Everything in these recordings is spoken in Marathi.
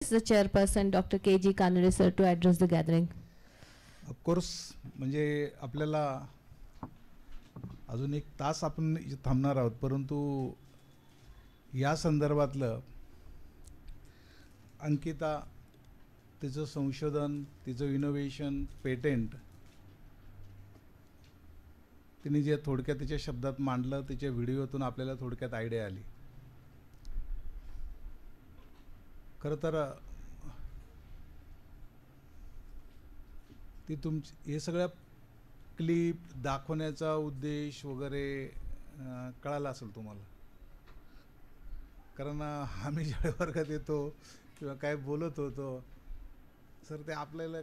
the chairperson Dr. KG Kanade sir to address the gathering. Of course, म्हणजे आपल्याला अजून एक तास आपण थांबणार आहोत परंतु या संदर्भातलं अंकिता तिचं संशोधन तिचं इनोव्हेशन पेटेंट तिने जे थोडक्यात तिच्या शब्दात मांडलं तिच्या व्हिडिओतून आपल्याला थोडक्यात आयडिया आली खरं तर ती तुमची हे सगळ्या क्लिप दाखवण्याचा उद्देश वगैरे कळाला असेल तुम्हाला कारण आम्ही ज्या वर्गात येतो किंवा काय बोलत होतो सर ते आपल्याला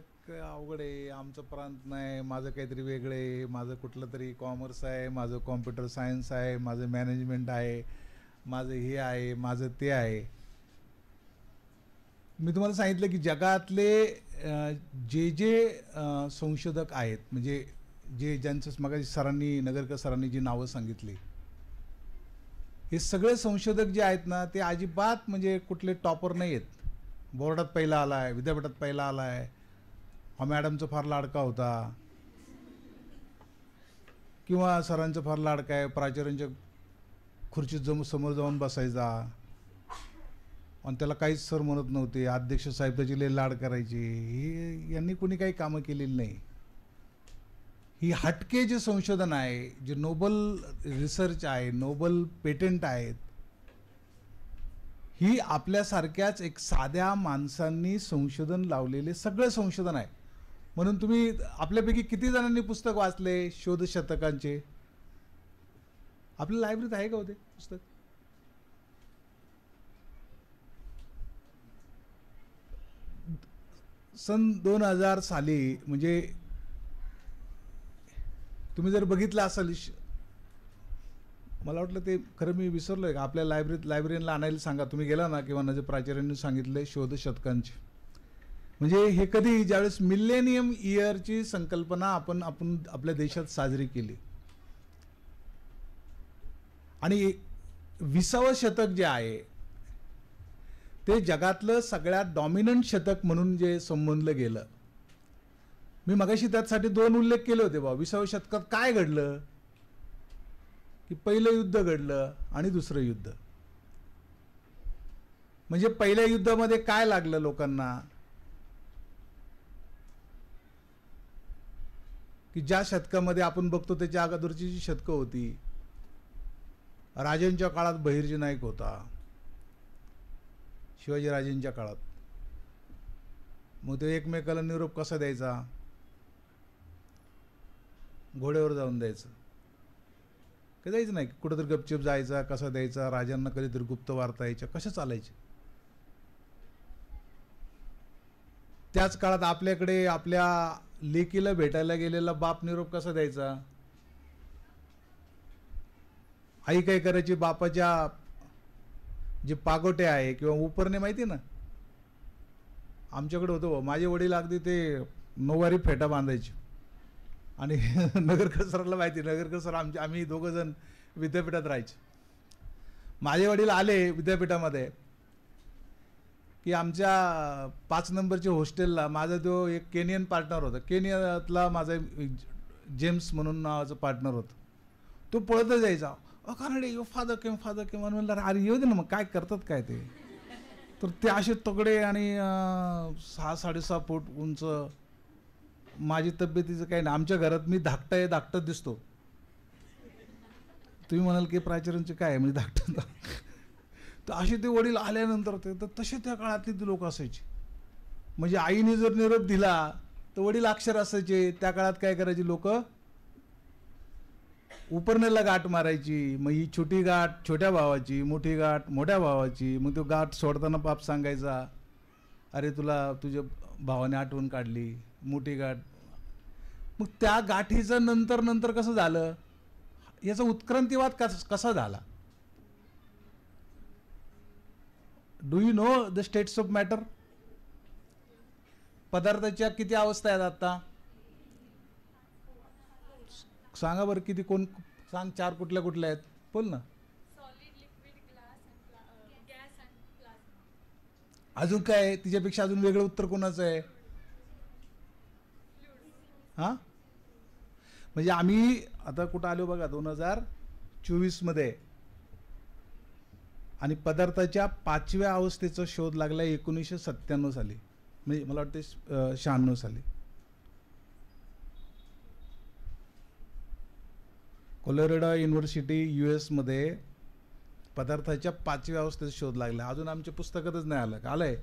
अवघड आहे आमचं प्रांत नाही माझं काहीतरी वेगळं आहे माझं कुठलं तरी कॉमर्स आहे माझं कॉम्प्युटर सायन्स आहे माझं मॅनेजमेंट आहे माझं हे आहे माझं ते आहे मी तुम्हाला सांगितलं की जगातले जे जे संशोधक आहेत म्हणजे जे ज्यांचं मग सरांनी नगरकर सरांनी जी नावं सांगितली हे सगळे संशोधक जे आहेत ना ते अजिबात म्हणजे कुठले टॉपर नाही आहेत बोर्डात पहिला आला आहे विद्यापीठात पहिला आला आहे हा मॅडमचा फार लाडका होता किंवा सरांचा फार लाडका आहे प्राचार्यांच्या खुर्चीत जम समोर जाऊन बसायचा आणि त्याला काहीच सर म्हणत नव्हते अध्यक्ष साहेब त्याची लय लाड करायचे हे यांनी कोणी काही कामं केलेली नाही ही हटके जे संशोधन आहे जे नोबल रिसर्च आहे नोबल पेटंट आहेत ही आपल्यासारख्याच एक साध्या माणसांनी संशोधन लावलेले सगळं संशोधन आहे म्हणून तुम्ही आपल्यापैकी किती जणांनी पुस्तक वाचले शोधशतकांचे आपल्या लायब्ररीत आहे का होते पुस्तक सन दोन हजार साली म्हणजे तुम्ही जर बघितलं असाल मला वाटलं ते खरं मी विसरलो आहे का आपल्या लायब्ररीत लायब्ररीनला आणायला सांगा तुम्ही गेला ना किंवा माझ्या प्राचार्यांनी सांगितलंय शोध शतकांचे म्हणजे हे कधी ज्यावेळेस मिलेनियम इयरची संकल्पना आपण आपण आपल्या देशात साजरी केली आणि विसावं शतक जे आहे ते जगातलं सगळ्यात डॉमिनंट शतक म्हणून जे संबोधलं गेलं मी मगाशी त्यासाठी दोन उल्लेख केले होते बा विसाव्या शतकात काय घडलं की पहिलं युद्ध घडलं आणि दुसरं युद्ध म्हणजे पहिल्या युद्धामध्ये काय लागलं लोकांना की ज्या शतकामध्ये आपण बघतो त्याच्या अगोदरची जी शतकं होती राजांच्या काळात बहिर्जी नाईक होता शिवाजीराजेंच्या काळात मग तो एकमेकाला निरोप कसा द्यायचा घोड्यावर जाऊन द्यायचं का द्यायचं नाही कुठं तरी गपचिप जायचा कसा द्यायचा राजांना कधीतरी गुप्त वार्ता यायच्या कशा चालायच्या त्याच काळात आपल्याकडे आपल्या लेकीला भेटायला गेलेला बाप निरोप कसा द्यायचा आई काय करायची बापाच्या जे पागोटे आहे किंवा उपरणे माहिती ना आमच्याकडे होतो माझे वडील अगदी ते नऊवारी फेटा बांधायचे आणि नगरकसराला माहिती नगरकसर आमच्या आमच्या आम्ही दोघंजण विद्यापीठात राहायचे माझे वडील आले विद्यापीठामध्ये की आमच्या पाच नंबरच्या हॉस्टेलला माझा तो एक केनियन पार्टनर होता केनियातला माझा जेम्स म्हणून नावाचा पार्टनर होता तो पळतच जायचा अकारडे यो फादर किंवा फादर किंवा म्हणलं अरे येऊ दे ना मग काय करतात काय ते तर ते असे तगडे आणि सहा साडेसहा फूट उंच माझी तब्येतीचं काही नाही आमच्या घरात मी धाकटं आहे धाकट दिसतो तुम्ही म्हणाल की प्राचार्यांचे काय म्हणजे धाकटं तर असे ते वडील आल्यानंतर ते तर तसे त्या काळातली ती लोक असायचे म्हणजे आईने जर निरोप दिला तर वडील अक्षर असायचे त्या काळात काय करायचे लोक उपरण्याला गाठ मारायची मग ही छोटी गाठ छोट्या भावाची मोठी गाठ मोठ्या भावाची मग तो गाठ सोडताना बाप सांगायचा अरे तुला तुझ्या भावाने आठवण काढली मोठी गाठ मग त्या गाठीचं नंतर नंतर कसं झालं याचा उत्क्रांतीवाद कस कसा झाला do you know the states of matter पदार्थाच्या किती अवस्था आहेत आता सांगा बरं किती कोण सांग चार कुठल्या कुठल्या आहेत बोल ना अजून काय तिच्यापेक्षा अजून वेगळं उत्तर कोणाचं आहे हा म्हणजे आम्ही आता कुठं आलो बघा दोन हजार चोवीसमध्ये आणि पदार्थाच्या पाचव्या अवस्थेचा शोध लागला एकोणीसशे सत्त्याण्णव साली म्हणजे मला वाटते शहाण्णव साली कोलोरेडा युनिव्हर्सिटी यू एसमध्ये पदार्थाच्या पाचव्या अवस्थेत शोध लागला अजून आमच्या पुस्तकातच नाही आलं का आलंय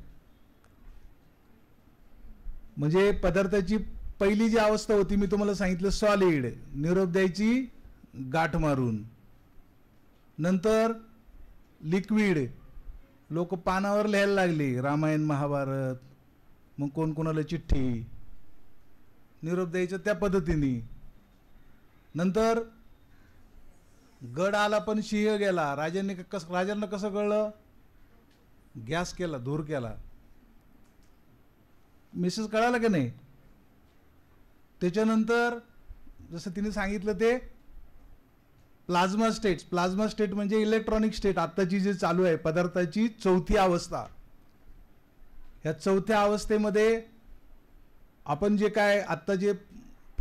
म्हणजे पदार्थाची पहिली जी अवस्था होती मी तुम्हाला सांगितलं सॉलिड निरोप द्यायची गाठ मारून नंतर लिक्विड लोक पानावर लिहायला लागले रामायण महाभारत मग कोण कोणाला चिठ्ठी निरोप द्यायचं त्या पद्धतीने नंतर गड आला पण सिंह गेला राजांनी कस राजांना कसं कळलं गॅस केला धूर केला मिसेस कळालं की नाही त्याच्यानंतर जसं तिने सांगितलं ते प्लाझ्मा स्टेट प्लाझ्मा स्टेट म्हणजे इलेक्ट्रॉनिक स्टेट आत्ताची जी चालू आहे पदार्थाची चौथी अवस्था ह्या चौथ्या अवस्थेमध्ये आपण जे काय आत्ता जे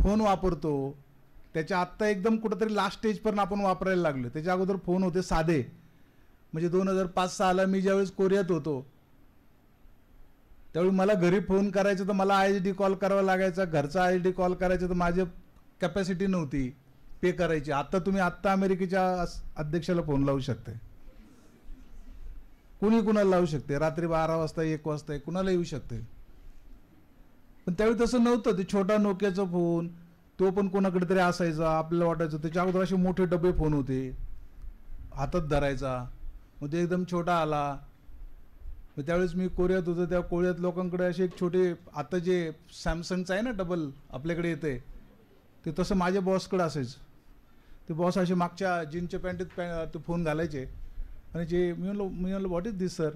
फोन वापरतो त्याच्या आत्ता एकदम कुठंतरी लास्ट स्टेजपर्यंत आपण वापरायला लागलो त्याच्या अगोदर फोन होते साधे म्हणजे दोन हजार पाच सहाला मी ज्यावेळेस कोरियात होतो त्यावेळी मला घरी फोन करायचं तर मला आय एच डी कॉल करावा लागायचा घरचा आय एच डी कॉल करायचं तर माझी कॅपॅसिटी नव्हती पे करायची आत्ता तुम्ही आत्ता अमेरिकेच्या अध्यक्षाला फोन लावू शकते कुणी कुणाला लावू शकते रात्री बारा वाजता एक वाजता कुणाला येऊ शकते पण त्यावेळी तसं नव्हतं ते छोटा नोकियाचा फोन तो पण कोणाकडे तरी असायचा आपल्याला वाटायचं त्याच्या अगोदर असे मोठे डबे फोन होते हातात धरायचा मग ते एकदम छोटा आला मग त्यावेळेस मी कोरियात होतो त्या कोरियात लोकांकडे असे एक छोटे आता जे सॅमसंगचं आहे ना डबल आपल्याकडे येते ते तसं माझ्या बॉसकडे असायचं ते बॉस असे मागच्या जीनच्या पॅन्टीत पॅ ते फोन घालायचे आणि जे मी म्हणलो मी म्हणलो व्हॉट इज दिस सर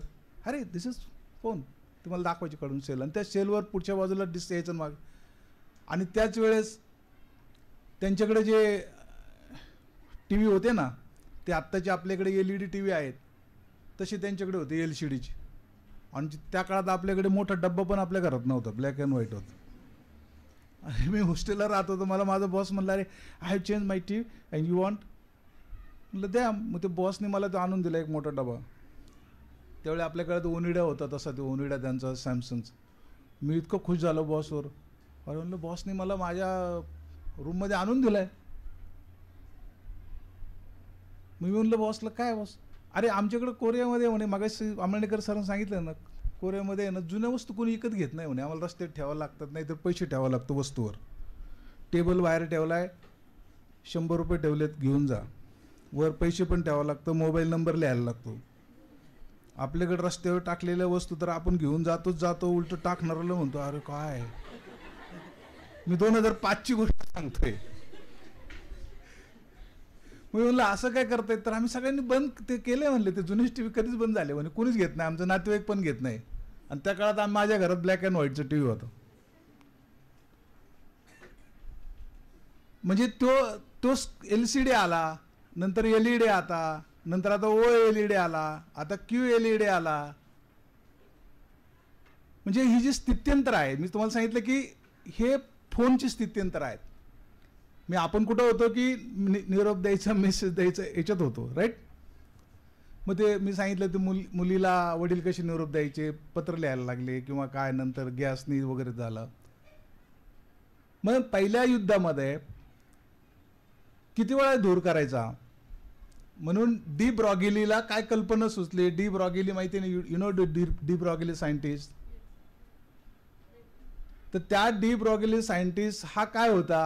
अरे दिस इज फोन तुम्हाला दाखवायचे काढून सेल आणि त्या सेलवर पुढच्या बाजूला डिस यायचं माग आणि त्याच वेळेस त्यांच्याकडे जे टी व्ही होते ना ते आत्ताचे आपल्याकडे L E D T V आहेत तसे त्यांच्याकडे होते एल सी डीचे आणि त्या काळात आपल्याकडे मोठा डब्बा पण आपल्या घरात नव्हता ब्लॅक अँड व्हाईट होतं अरे मी हॉस्टेलला राहत होतो मला माझा बॉस म्हणला अरे I have change my T and you want म्हटलं द्या मग ते बॉसने मला तो आणून दिला एक मोठा डबा त्यावेळी आपल्याकडे तो ओनिडा होता तसा ते ओनिडा त्यांचा सॅमसंगचा मी इतकं खुश झालो बॉसवर अरे म्हणलं बॉसने मला माझ्या रूममध्ये आणून दिलाय मी म्हणलं बॉसला काय बॉस अरे आमच्याकडं कोरियामध्ये म्हणे मग अमळणेकर सरांनी सांगितलं ना कोरियामध्ये ना जुन्या वस्तू कोणी विकत घेत नाही म्हणे आम्हाला रस्त्यात ठेवावं लागतात नाही तर पैसे ठेवावं लागतो वस्तूवर टेबल बाहेर ठेवला आहे शंभर रुपये ठेवलेत घेऊन जा वर पैसे पण ठेवावं लागतं मोबाईल नंबर लिहायला लागतो आपल्याकडे रस्त्यावर टाकलेल्या वस्तू तर आपण घेऊन जातोच जातो उलट टाकणार म्हणतो अरे काय मी दोन हजार पाचची गोष्ट सांगतोय मी म्हणलं असं काय करतायत तर आम्ही सगळ्यांनी बंद ते केले म्हणले ते जुनेच टीव्ही कधीच बंद झाले म्हणजे कोणीच घेत नाही आमचं नातेवाईक पण घेत नाही आणि त्या काळात आम्ही माझ्या घरात ब्लॅक अँड व्हाईटचं टी व्ही होतं म्हणजे तो तो एल सी डी आला नंतर एल ई डी आता नंतर आता ओ एल ई डी आला आता क्यू एल ई डी आला म्हणजे ही जी स्थित्यंतर आहे मी तुम्हाला सांगितलं की हे फोनची स्थित्यंतर आहेत मी आपण कुठं होतो की नि निरोप द्यायचा मेसेज द्यायचा याच्यात होतो राईट मग ते मी सांगितलं ते मुल मुलीला वडील कसे निरोप द्यायचे पत्र लिहायला लागले किंवा काय नंतर गॅसनी वगैरे झालं मग पहिल्या युद्धामध्ये किती वेळा दूर करायचा म्हणून डी ब्रॉगिलीला काय कल्पना सुचली डी ब्रॉगिली माहिती नाही you know the the scientist तर त्या डीप ब्रॉगेली सायंटिस्ट हा काय होता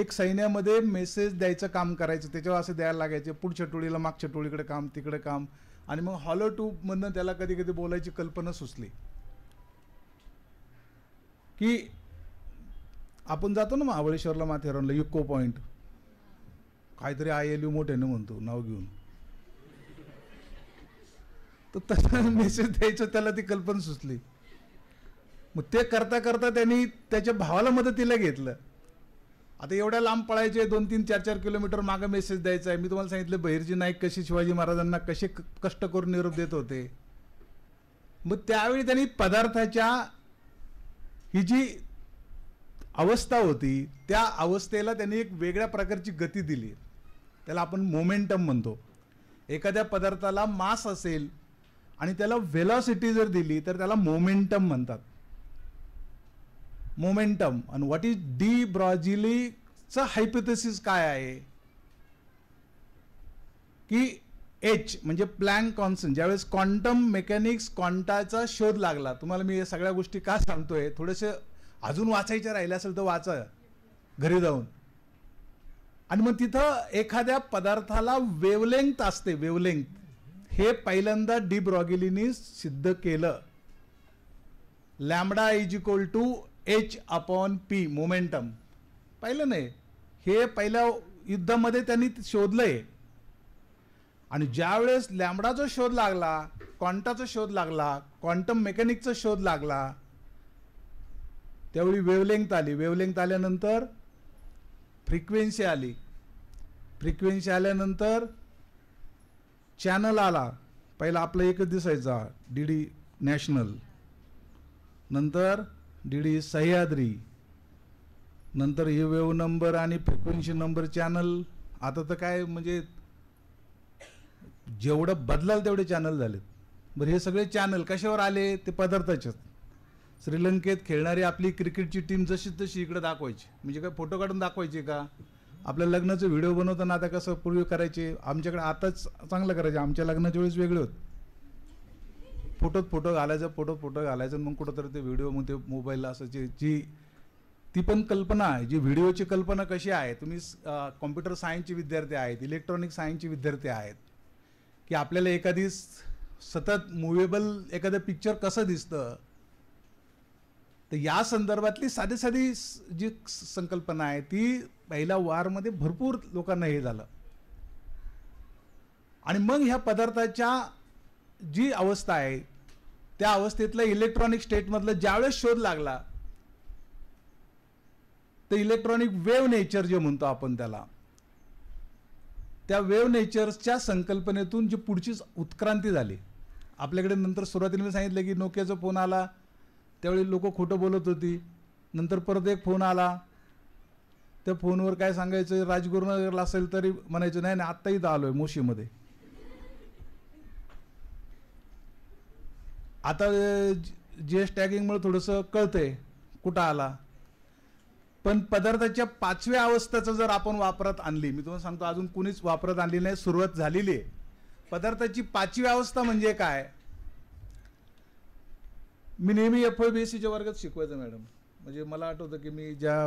एक सैन्यामध्ये मेसेज द्यायचं काम करायचं त्याच्यावर असं द्यायला लागायचे पुढच्या टोळीला मागच्या टोळीकडे काम तिकडे काम आणि मग हॉलो मधनं त्याला कधी कधी बोलायची कल्पना सुचली की आपण जातो ना महाबळेश्वरला माथेरानला युको पॉईंट काहीतरी आय एल यू म्हणतो नाव घेऊन तर तसा मेसेज द्यायचं त्याला ती कल्पना सुचली मग ते करता करता त्यांनी त्याच्या भावाला मदतीला घेतलं आता एवढ्या लांब पळायचे दोन तीन चार चार किलोमीटर मागं मेसेज द्यायचा आहे मी तुम्हाला सांगितलं बहिरजी नाईक कसे शिवाजी महाराजांना कसे कष्ट करून निरोप देत होते मग त्यावेळी त्यांनी पदार्थाच्या ही जी अवस्था होती त्या अवस्थेला त्यांनी एक वेगळ्या प्रकारची गती दिली त्याला आपण मोमेंटम म्हणतो एखाद्या पदार्थाला मास असेल आणि त्याला व्हेलॉसिटी जर दिली तर त्याला मोमेंटम म्हणतात मोमेंटम आणि व्हॉट इज डी ब्रॉजिलीचं हायपोथेसिस काय आहे की एच म्हणजे प्लॅन कॉन्सन ज्यावेळेस क्वांटम मेकॅनिक्स क्वांटाचा शोध लागला तुम्हाला मी सगळ्या गोष्टी का सांगतोय थोडेसे अजून वाचायच्या राहिले असेल तर वाचा घरी जाऊन आणि मग तिथं एखाद्या पदार्थाला वेवलेंथ असते वेवलेंथ हे पहिल्यांदा डी ब्रॉगिलीनी सिद्ध केलं lambda is equal to H upon P momentum पाहिलं नाही हे पहिल्या युद्धामध्ये त्यांनी शोधलं आहे आणि ज्यावेळेस लॅमडाचा शोध लागला क्वांटाचा शोध लागला क्वांटम मेकॅनिकचा शोध लागला त्यावेळी वेवलेंथ आली वेवलेंथ आल्यानंतर फ्रिक्वेन्सी आली फ्रिक्वेन्सी आल्यानंतर चॅनल आला पहिला आपलं एकच दिसायचा डी डी नॅशनल नंतर डी सह्याद्री नंतर हे वेव नंबर आणि फ्रिक्वेन्सी नंबर चॅनल आता तर काय म्हणजे जेवढं बदलाल तेवढे चॅनल झालेत बरं हे सगळे चॅनल कशावर आले ते पदार्थाच्याच श्रीलंकेत खेळणारी आपली क्रिकेटची टीम जशी तशी इकडे दाखवायची म्हणजे काय फोटो काढून दाखवायचे का आपल्या लग्नाचं व्हिडिओ बनवताना आता कसं पूर्वी करायचे आमच्याकडे आताच चांगलं करायचे आमच्या लग्नाच्या वेळेस वेगळे होते फोटोत फोटो घालायचं फोटो फोटो घालायचं मग कुठंतरी ते व्हिडिओ मग ते मोबाईलला असायचे जी ती पण कल्पना आहे जी व्हिडिओची कल्पना कशी आहे तुम्ही कॉम्प्युटर सायन्सचे विद्यार्थी आहेत इलेक्ट्रॉनिक सायन्सचे विद्यार्थी आहेत की आपल्याला एखादी सतत मुव्हेबल एखादं पिक्चर कसं दिसतं तर या संदर्भातली साधी साधी जी संकल्पना आहे ती पहिल्या वारमध्ये भरपूर लोकांना हे झालं आणि मग ह्या पदार्थाच्या जी अवस्था आहे त्या अवस्थेतलं इलेक्ट्रॉनिक स्टेटमधलं ज्यावेळेस शोध लागला तर इलेक्ट्रॉनिक वेव नेचर जे म्हणतो आपण त्याला त्या वेव्ह नेचरच्या संकल्पनेतून जी पुढचीच उत्क्रांती झाली आपल्याकडे नंतर सुरुवातीने सांगितलं की नोकियाचा फोन आला त्यावेळी लोक खोटं बोलत होती नंतर परत एक फोन आला त्या फोनवर काय सांगायचं राजगुरुनगरला असेल तरी म्हणायचं नाही नाही आत्ताही आलो आहे मोशीमध्ये आता जी एस टॅगिंगमुळे थोडंसं कळतंय कुठं आला पण पदार्थाच्या पाचव्या अवस्थेचं जर आपण वापरात आणली मी तुम्हाला सांगतो अजून कुणीच वापरात आणली नाही सुरुवात झालेली आहे पदार्थाची पाचवी अवस्था म्हणजे काय मी नेहमी एफ ओ बी सीच्या वर्गात शिकवायचं मॅडम म्हणजे मला आठवतं की मी ज्या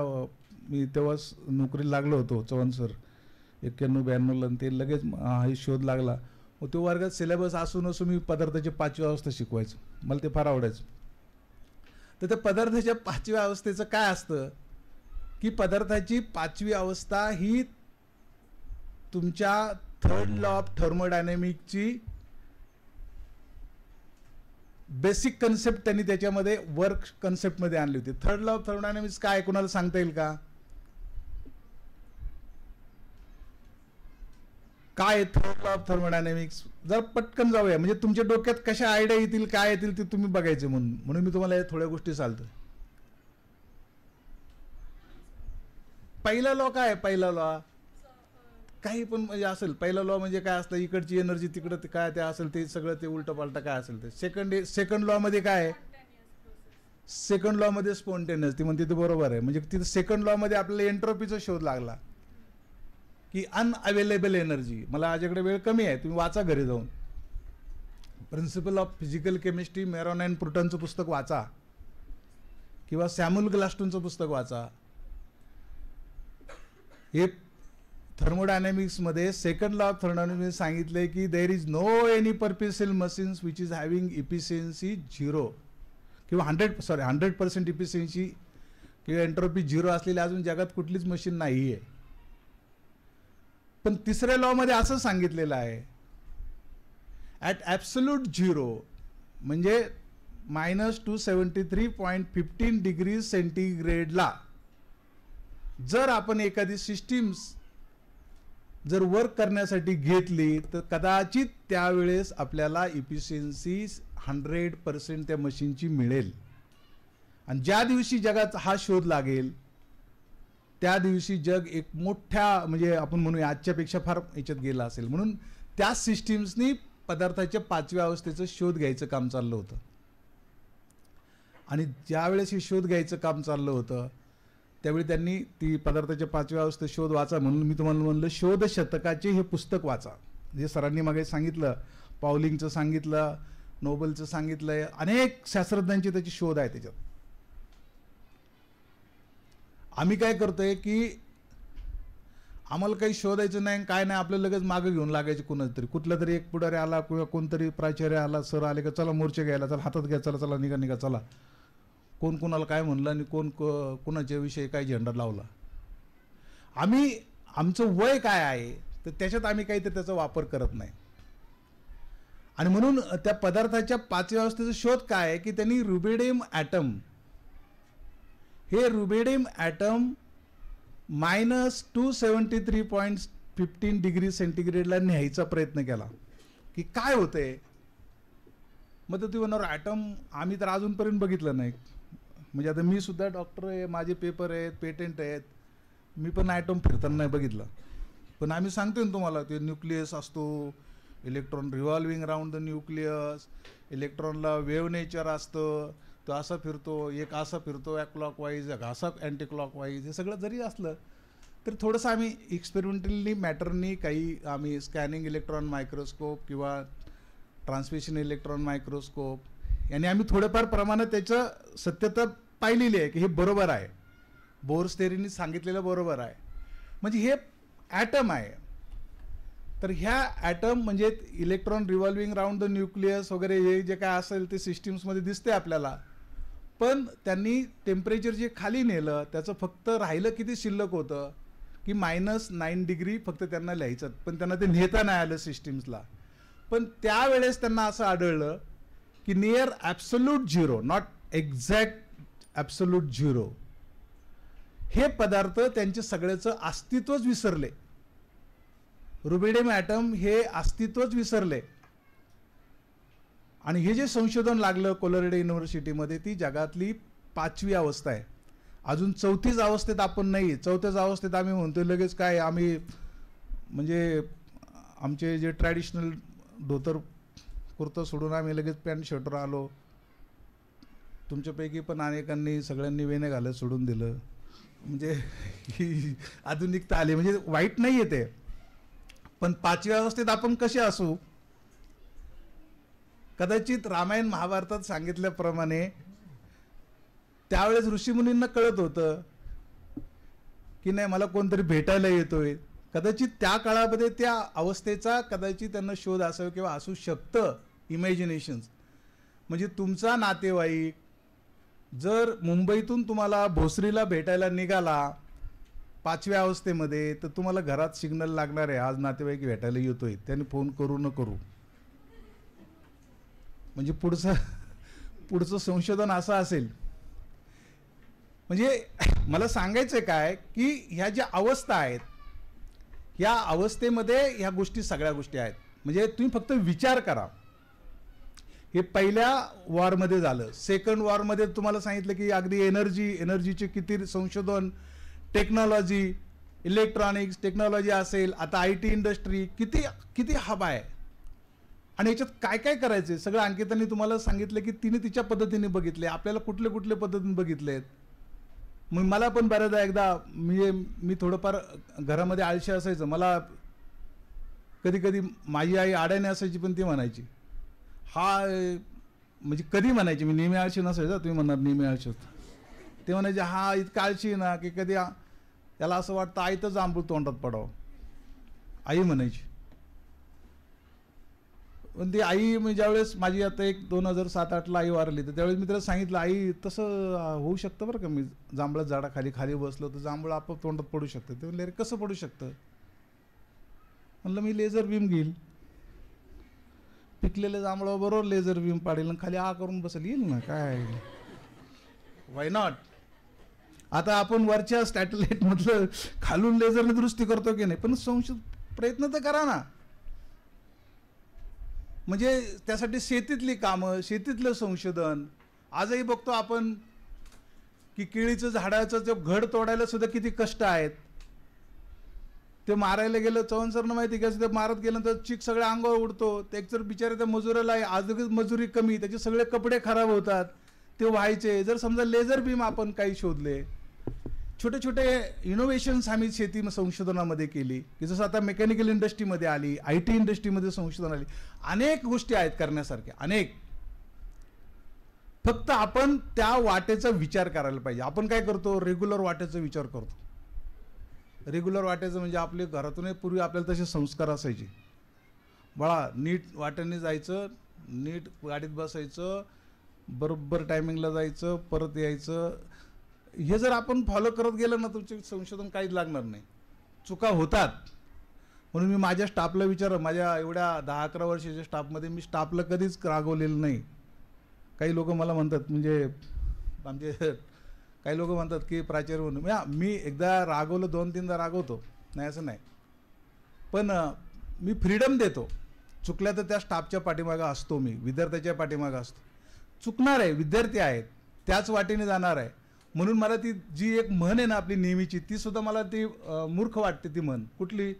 मी तेव्हा नोकरीला लागलो होतो चव्हाण सर एक्क्याण्णव ब्याण्णवला ते लगेच हा शोध लागला मग तो वर्गात सिलेबस असून असून मी पदार्थाची पाचवी अवस्था शिकवायचो मला ते फार आवडायचं तर त्या पदार्थाच्या पाचव्या अवस्थेचं काय असतं की पदार्थाची पाचवी अवस्था ही तुमच्या थर्ड लॉ ऑफ थर्मोडायनेमिकची बेसिक कन्सेप्ट त्यांनी त्याच्यामध्ये वर्क कन्सेप्टमध्ये आणली होती थर्ड लॉ ऑफ थर्मोडायनेमिक्स काय कोणाला सांगता येईल का काय थर्ड ऑफ थर्मोडायनेमिक्स जर पटकन जाऊया म्हणजे तुमच्या डोक्यात कशा आयडिया येतील काय येतील ते तुम्ही बघायचे म्हणून म्हणून मी तुम्हाला थोड्या गोष्टी चालतो पहिला लॉ काय पहिला लॉ काही पण म्हणजे असेल पहिला लॉ म्हणजे काय असतं इकडची एनर्जी तिकडं ते काय ते असेल ते सगळं ते उलट पालट काय असेल ते सेकंड सेकंड लॉ मध्ये काय सेकंड लॉ मध्ये स्पॉन्टेनियस ती म्हणते ते बरोबर आहे म्हणजे तिथं सेकंड लॉ मध्ये आपल्याला एन्ट्रॉपीचा शोध लागला की अनअवेलेबल एनर्जी मला माझ्याकडे वेळ कमी आहे तुम्ही वाचा घरी जाऊन principle of physical chemistry Maron and प्रुटनचं पुस्तक वाचा किंवा सॅम्युल ग्लास्टूनचं पुस्तक वाचा हे थर्मोडायनॅमिक्समध्ये सेकंड लॉ ऑफ थर्मोडायनॅमिक्स सांगितले की there is no any perpetual machines which is having efficiency zero किंवा hundred sorry hundred percent efficiency किंवा एन्ट्रोपी झिरो असलेली अजून जगात कुठलीच मशीन नाही आहे पण तिसऱ्या लॉमध्ये असं सांगितलेलं आहे ऍट ॲब्सल्यूट झिरो म्हणजे minus two seventy three point fifteen degree सेंटीग्रेडला जर आपण एखादी सिस्टीम जर वर्क करण्यासाठी घेतली तर कदाचित त्यावेळेस आपल्याला इफिशियन्सी हंड्रेड पर्सेंट त्या मशीनची मिळेल आणि ज्या दिवशी जगाचा हा शोध लागेल त्या दिवशी जग एक मोठ्या म्हणजे आपण म्हणूया आजच्यापेक्षा फार याच्यात गेला असेल म्हणून त्या सिस्टीम्सनी पदार्थाच्या पाचव्या अवस्थेचं शोध घ्यायचं काम चाललं होतं आणि ज्यावेळेस हे शोध घ्यायचं काम चाललं होतं त्यावेळी त्यांनी ती पदार्थाच्या पाचव्या अवस्थेत शोध वाचा म्हणून मी तुम्हाला म्हणलं शोध शतकाचे हे पुस्तक वाचा जे सरांनी मागे सांगितलं पावलिंगचं सांगितलं नोबलचं सांगितलं अनेक शास्त्रज्ञांचे त्याचे शोध आहे त्याच्यात आम्ही काय करतोय की आम्हाला काही शोधायचं नाही काय नाही आपल्याला लगेच मागं घेऊन लागायचे कुणाला तरी कुठला तरी एक पुढारी आला किंवा कोणतरी प्राचार्य आला सर आले का चला मोर्चे घ्यायला चला हातात घ्या चला चला निघा निघा चला कोण कोणाला काय म्हणलं आणि कोण कोणाच्या विषयी काय झेंडा लावला आम्ही आमचं वय काय आहे तर त्याच्यात आम्ही काहीतरी त्याचा वापर करत नाही आणि म्हणून त्या पदार्थाच्या पाचव्या अवस्थेचा शोध काय आहे की त्यांनी रुबेडियम ॲटम हे rubidium atom minus two seventy three point fifteen degree सेंटीग्रेडला न्यायचा प्रयत्न केला की काय होते मग तर ती होणार ॲटम आम्ही तर अजूनपर्यंत बघितलं नाही म्हणजे आता मी सुद्धा डॉक्टर आहे माझे पेपर आहेत पेटंट आहेत मी पण ॲटम फिरताना नाही बघितलं पण आम्ही सांगतो ना तुम्हाला ते न्यूक्लियस असतो electron revolving round the nucleus इलेक्ट्रॉनला वेव नेचर असतं तो असा फिरतो एक असा फिरतो या क्लॉक वाईज एक असा अँटी क्लॉक वाईज हे सगळं जरी असलं तर थोडंसं आम्ही एक्सपेरिमेंटली मॅटरनी काही आम्ही स्कॅनिंग इलेक्ट्रॉन मायक्रोस्कोप किंवा ट्रान्समिशन इलेक्ट्रॉन मायक्रोस्कोप यांनी आम्ही थोडंफार प्रमाणात त्याचं सत्यता पाहिलेली आहे की हे बरोबर आहे बोर्स थेरीनी सांगितलेलं बरोबर आहे म्हणजे हे ॲटम आहे तर ह्या ॲटम म्हणजे electron revolving round the nucleus वगैरे हे जे काय असेल ते सिस्टीम्समध्ये दिसते आपल्याला पण त्यांनी टेम्परेचर जे खाली नेलं त्याचं फक्त राहिलं किती शिल्लक होतं की मायनस नाईन डिग्री फक्त त्यांना लिहायचं पण त्यांना ते नेता नाही आलं सिस्टीम्सला पण त्यावेळेस त्यांना असं आढळलं की near absolute zero not exact absolute zero हे पदार्थ त्यांचे सगळ्याचं अस्तित्वच विसरले रुबिडियम ॲटम हे अस्तित्वच विसरले आणि हे जे संशोधन लागलं कोलरेडे युनिव्हर्सिटीमध्ये ती जगातली पाचवी अवस्था आहे अजून चौथीच अवस्थेत आपण नाही चौथ्याच अवस्थेत आम्ही म्हणतो लगेच काय आम्ही म्हणजे आमचे जे ट्रॅडिशनल धोतर कुर्तं सोडून आम्ही लगेच पॅन्ट शर्टवर आलो तुमच्यापैकी पण अनेकांनी सगळ्यांनी वेणे घालत सोडून दिलं म्हणजे ही आधुनिकता आली म्हणजे वाईट नाही येते पण पाचव्या अवस्थेत आपण कसे असू कदाचित रामायण महाभारतात सांगितल्याप्रमाणे त्यावेळेस ऋषीमुनींना कळत होतं की नाही मला कोणतरी भेटायला येतोय कदाचित त्या काळामध्ये त्या अवस्थेचा कदाचित त्यांना शोध असावा किंवा असू शकतं इमॅजिनेशन्स म्हणजे तुमचा नातेवाईक जर मुंबईतून तुम्हाला भोसरीला भेटायला निघाला पाचव्या अवस्थेमध्ये तर तुम्हाला घरात सिग्नल लागणार आहे आज नातेवाईक भेटायला येतोय त्यांनी फोन करू न करू म्हणजे पुढचं पुढचं संशोधन असं असेल म्हणजे मला सांगायचं काय की ह्या ज्या अवस्था आहेत ह्या अवस्थेमध्ये ह्या गोष्टी सगळ्या गोष्टी आहेत म्हणजे तुम्ही फक्त विचार करा हे पहिल्या वॉरमध्ये झालं सेकंड वॉरमध्ये तुम्हाला सांगितलं की अगदी एनर्जी एनर्जीचे किती संशोधन टेक्नॉलॉजी इलेक्ट्रॉनिक्स टेक्नॉलॉजी असेल आता आय टी इंडस्ट्री किती किती हब आहे आणि याच्यात काय काय करायचे सगळं अंकितांनी तुम्हाला सांगितलं की तिने तिच्या पद्धतीने बघितले आपल्याला कुठले कुठले पद्धतीने बघितले आहेत मग मला पण बऱ्याचदा एकदा म्हणजे मी थोडंफार घरामध्ये आळशी असायचं मला कधी कधी माझी आई आड्याने असायची पण ती म्हणायची हा म्हणजे कधी म्हणायची मी नेहमी आळशी नसायचं तुम्ही म्हणणार नेहमी आळशी ते म्हणायचे हा इतका आळशी ना की कधी त्याला असं वाटतं आई तर जांभूळ तोंडात पडावं आई म्हणायची पण ती आई म्हणजे ज्यावेळेस माझी आता एक दोन हजार सात आठला आई वारली तर त्यावेळेस मी त्याला सांगितलं आई तसं होऊ शकतं बरं का मी जांभळा झाडा खाली खाली बसलो तर जांभळं आप तोंडात पडू शकतं ते म्हणले कसं पडू शकतं म्हणलं मी लेझर बीम घेईल पिकलेलं जांभळाबरोबर बरोबर लेझर बीम पाडेल आणि खाली आ करून बसेल येईल ना काय वाय नॉट आता आपण वरच्या मधलं खालून लेझरने दुरुस्ती करतो की नाही पण संशोध प्रयत्न तर करा ना म्हणजे त्यासाठी शेतीतली कामं शेतीतलं संशोधन आजही बघतो आपण की केळीचं झाडाचं जे घड तोडायला सुद्धा किती कष्ट आहेत ते मारायला गेलं चव्हाण सरनं माहिती घ्यायचं ते मारत गेलं तर चीक सगळ्या अंगावर उडतो ते एकतर बिचारे त्या मजुराला आज मजुरी कमी त्याचे सगळे कपडे खराब होतात ते व्हायचे जर समजा लेझर बीम आपण काही शोधले छोटे छोटे इनोव्हेशन्स आम्ही शेती संशोधनामध्ये केली की जसं आता मेकॅनिकल इंडस्ट्रीमध्ये आली आय टी इंडस्ट्रीमध्ये संशोधन आली अनेक गोष्टी आहेत करण्यासारख्या अनेक फक्त आपण त्या वाटेचा विचार करायला पाहिजे आपण काय करतो रेग्युलर वाटेचा विचार करतो रेग्युलर वाटेचं म्हणजे आपले घरातूनही पूर्वी आपल्याला तसे संस्कार असायचे बाळा नीट वाटेने जायचं नीट गाडीत बसायचं बरोबर टायमिंगला जायचं परत यायचं हे जर आपण फॉलो करत गेलं ना तुमचे संशोधन काहीच लागणार नाही चुका होतात म्हणून मी माझ्या स्टाफला विचार माझ्या एवढ्या दहा अकरा वर्षाच्या स्टाफमध्ये मी स्टाफला कधीच रागवलेलं नाही काही लोक मला म्हणतात म्हणजे आमचे काही लोक म्हणतात की प्राचार्य म्हणून मी एकदा रागवलं दोन तीनदा रागवतो नाही असं नाही पण मी फ्रीडम देतो चुकल्या तर त्या स्टाफच्या पाठीमागं असतो मी विद्यार्थ्याच्या पाठीमागं असतो चुकणार आहे विद्यार्थी आहेत त्याच वाटेने जाणार आहे म्हणून मला ती जी एक म्हण आहे ना आपली नेहमीची ती सुद्धा मला ती मूर्ख वाटते ती म्हण कुठली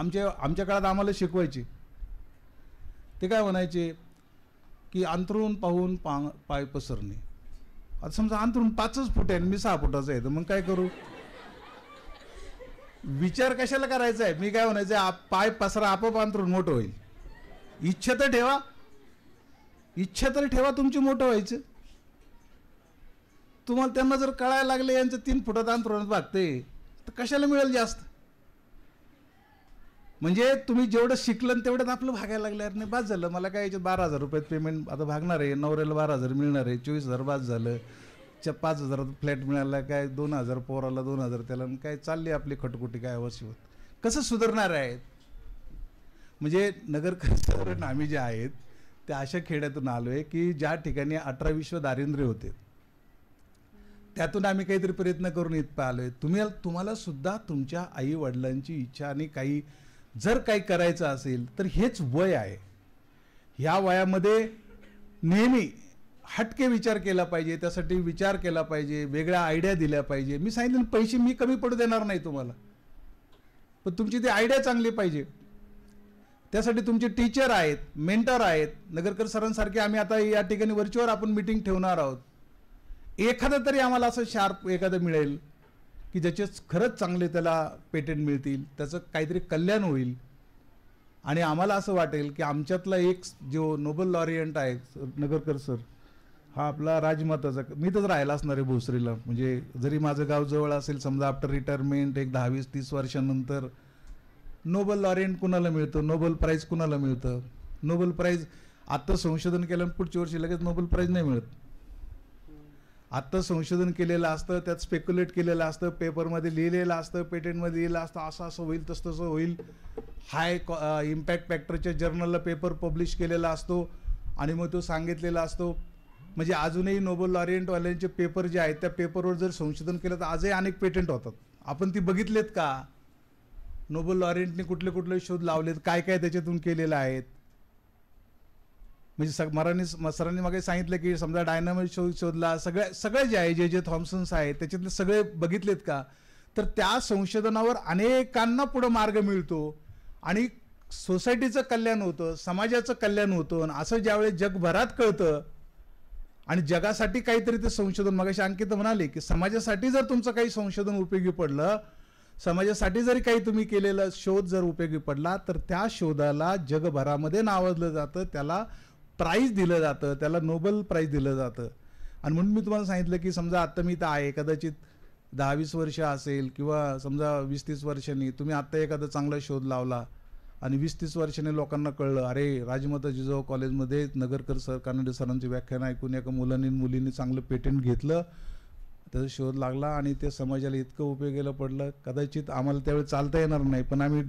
आमच्या आमच्या काळात आम्हाला शिकवायची ते काय म्हणायचे की अंतरून पाहून पा पाय पसरणे आता समजा अंतरून पाचच फूट आहे मी सहा फुटाचं आहे तर मग काय करू विचार कशाला करायचा आहे मी काय म्हणायचं आप पाय पसरा आपोआप अंतरून मोठं होईल इच्छा तर ठेवा इच्छा तर ठेवा तुमची मोठं व्हायचं तुम्हाला त्यांना जर कळायला लागले यांचं तीन फुटात अंतरुणात भागते तर कशाला मिळेल जास्त म्हणजे तुम्ही जेवढं शिकलं तेवढंच आपलं भागायला लागलं यार नाही बाद झालं मला काय याच्यात बारा हजार रुपयात पेमेंट आता भागणार आहे नवऱ्याला बारा हजार मिळणार आहे चोवीस हजार बाद झालं च्या पाच हजारात फ्लॅट मिळाला काय दोन हजार पोराला दोन हजार त्याला काय चालली आपली खटकुटी काय अवश्य होत कसं सुधारणार आहेत म्हणजे नगर आम्ही जे आहेत त्या अशा खेड्यातून आलो आहे की ज्या ठिकाणी अठरा विश्व दारिद्र्य होते त्यातून आम्ही काहीतरी प्रयत्न करून येत पाहिलो आहे तुम्ही तुम्हाला सुद्धा तुमच्या आई वडिलांची इच्छा आणि काही जर काही करायचं असेल तर हेच वय आहे ह्या वयामध्ये नेहमी हटके विचार केला पाहिजे त्यासाठी विचार केला पाहिजे वेगळ्या आयडिया दिल्या पाहिजे मी सांगितलं पैसे मी कमी पडू देणार नाही तुम्हाला पण तुमची ती आयडिया चांगली पाहिजे त्यासाठी तुमचे टीचर आहेत मेंटर आहेत नगरकर सरांसारखे आम्ही आता या ठिकाणी व्हर्च्युअल आपण मिटिंग ठेवणार आहोत एखादं तरी आम्हाला असं शार्प एखादं मिळेल की ज्याचेच खरंच चांगले त्याला पेटंट मिळतील त्याचं काहीतरी कल्याण होईल आणि आम्हाला असं वाटेल की आमच्यातला एक जो नोबल लॉरियंट आहे नगरकर सर हा आपला राजमाताचा मी तर राहिला असणार आहे भोसरीला म्हणजे जरी माझं गाव जवळ असेल समजा आफ्टर रिटायरमेंट एक दहावीस तीस वर्षानंतर नोबल लॉरियंट कुणाला मिळतं नोबल प्राईज कुणाला मिळतं नोबल प्राईज आत्ता संशोधन केल्यानं पुढच्या वर्षी लगेच नोबेल प्राईज नाही मिळत आत्ता संशोधन केलेलं असतं त्यात स्पेक्युलेट केलेलं असतं पेपरमध्ये लिहिलेलं असतं पेटंटमध्ये लिहिलं असतं असं असं होईल तसं तसं होईल हाय इम्पॅक्ट फॅक्टरच्या जर्नलला पेपर पब्लिश केलेला असतो आणि मग तो सांगितलेला असतो म्हणजे अजूनही नोबल ऑरियंटवाल्यांचे पेपर जे आहेत त्या पेपरवर जर संशोधन केलं तर आजही अनेक पेटंट होतात आपण ती बघितलेत का नोबल ऑरियंटने कुठले कुठले शोध लावलेत काय काय त्याच्यातून केलेलं आहेत म्हणजे सग मरांनी सरांनी मागे सांगितलं की समजा डायनामिक शोध शोधला सगळ्या सगळे जे आहे जे जे थॉम्सन्स आहेत त्याच्यातले सगळे बघितलेत का तर त्या संशोधनावर अनेकांना पुढं मार्ग मिळतो आणि सोसायटीचं कल्याण होतं समाजाचं कल्याण होतं आणि असं ज्यावेळेस जगभरात कळतं आणि जगासाठी काहीतरी ते संशोधन मगाशी अंकित म्हणाले की समाजासाठी जर तुमचं काही संशोधन उपयोगी पडलं समाजासाठी जरी काही तुम्ही केलेला शोध जर उपयोगी पडला तर त्या शोधाला जगभरामध्ये नावजलं जातं त्याला प्राईज दिलं जातं त्याला नोबेल प्राईज दिलं जातं आणि म्हणून मी तुम्हाला सांगितलं की समजा आत्ता मी तर आहे कदाचित दहा वीस वर्ष असेल किंवा समजा वीस तीस वर्षांनी तुम्ही आत्ता एखादा चांगला शोध लावला आणि वीस तीस वर्षाने लोकांना कळलं अरे राजमाता जिजाऊ कॉलेजमध्ये नगरकर सर कानड सरांचे व्याख्यान ऐकून एका मुलांनी मुलीने चांगलं पेटंट घेतलं त्याचा शोध लागला आणि ते समाजाला इतकं उपयोगाला पडलं कदाचित आम्हाला त्यावेळी चालता येणार नाही पण आम्ही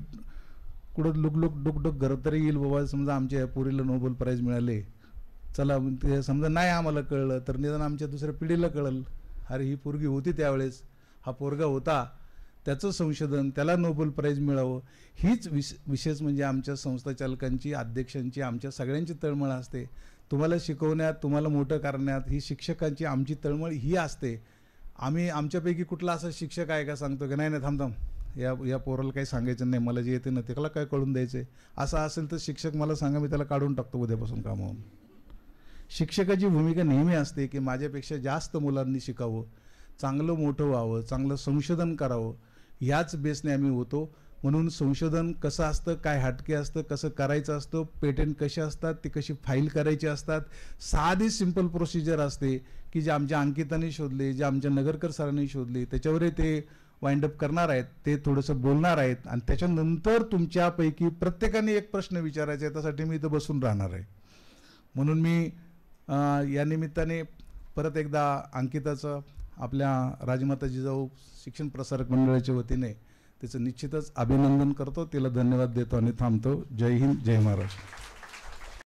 कुठं लुकलुक डुकडुक घरात तरी येईल बाबा समजा आमच्या पोरीला नोबेल प्राईज मिळाले चला ते समजा नाही आम्हाला कळलं तर निदान आमच्या दुसऱ्या पिढीला कळलं अरे ही पोरगी होती त्यावेळेस हा पोरगा होता त्याचं संशोधन त्याला नोबेल प्राईज मिळावं हीच विश विशेष म्हणजे आमच्या संस्थाचालकांची अध्यक्षांची आमच्या सगळ्यांची तळमळ असते तुम्हाला शिकवण्यात तुम्हाला मोठं करण्यात ही शिक्षकांची आमची तळमळ ही असते आम्ही आमच्यापैकी कुठला असा शिक्षक आहे का सांगतो की नाही नाही थांब थांब या या पोराला काही सांगायचं नाही मला जे येते ना त्याला काय कळून द्यायचं असं असेल तर शिक्षक मला सांगा मी त्याला काढून टाकतो उद्यापासून कामावून शिक्षकाची भूमिका नेहमी असते की माझ्यापेक्षा जास्त मुलांनी शिकावं चांगलं मोठं व्हावं चांगलं संशोधन करावं ह्याच बेसने आम्ही होतो म्हणून संशोधन कसं असतं काय हटके असतं कसं करायचं असतं पेटंट कसे असतात ते कशी फाईल करायची असतात साधी सिंपल प्रोसिजर असते की जे आमच्या अंकिताने शोधले जे आमच्या नगरकर सरांनी शोधले त्याच्यावरही ते अप करणार आहेत ते थोडंसं बोलणार आहेत आणि त्याच्यानंतर तुमच्यापैकी प्रत्येकाने एक प्रश्न विचारायचा आहे त्यासाठी मी इथं बसून राहणार आहे म्हणून मी या निमित्ताने परत एकदा अंकिताचं आपल्या राजमाताजी जाऊ शिक्षण प्रसारक मंडळाच्या वतीने त्याचं निश्चितच अभिनंदन करतो तिला धन्यवाद देतो आणि थांबतो जय हिंद जय महाराष्ट्र